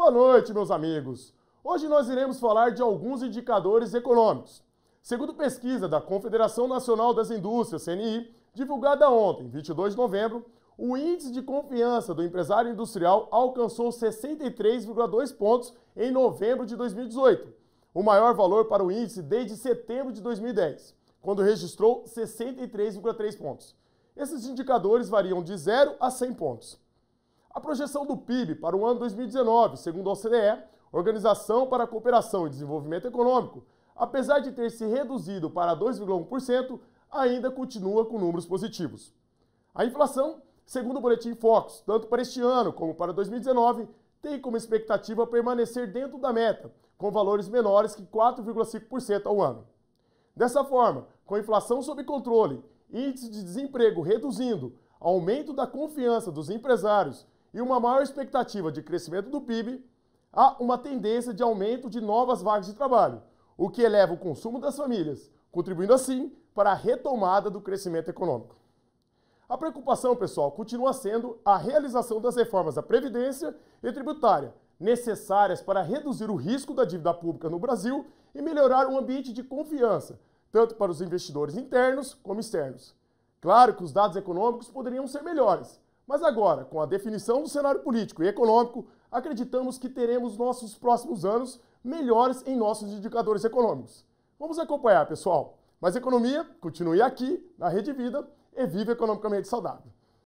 Boa noite, meus amigos. Hoje nós iremos falar de alguns indicadores econômicos. Segundo pesquisa da Confederação Nacional das Indústrias, CNI, divulgada ontem, 22 de novembro, o índice de confiança do empresário industrial alcançou 63,2 pontos em novembro de 2018, o maior valor para o índice desde setembro de 2010, quando registrou 63,3 pontos. Esses indicadores variam de 0 a 100 pontos. A projeção do PIB para o ano 2019, segundo a OCDE, Organização para a Cooperação e Desenvolvimento Econômico, apesar de ter se reduzido para 2,1%, ainda continua com números positivos. A inflação, segundo o boletim Focus, tanto para este ano como para 2019, tem como expectativa permanecer dentro da meta, com valores menores que 4,5% ao ano. Dessa forma, com a inflação sob controle, índice de desemprego reduzindo, aumento da confiança dos empresários e uma maior expectativa de crescimento do PIB, há uma tendência de aumento de novas vagas de trabalho, o que eleva o consumo das famílias, contribuindo assim para a retomada do crescimento econômico. A preocupação, pessoal, continua sendo a realização das reformas da Previdência e tributária, necessárias para reduzir o risco da dívida pública no Brasil e melhorar um ambiente de confiança, tanto para os investidores internos como externos. Claro que os dados econômicos poderiam ser melhores, mas agora, com a definição do cenário político e econômico, acreditamos que teremos nossos próximos anos melhores em nossos indicadores econômicos. Vamos acompanhar, pessoal. Mas economia, continue aqui na Rede Vida e viva economicamente saudável.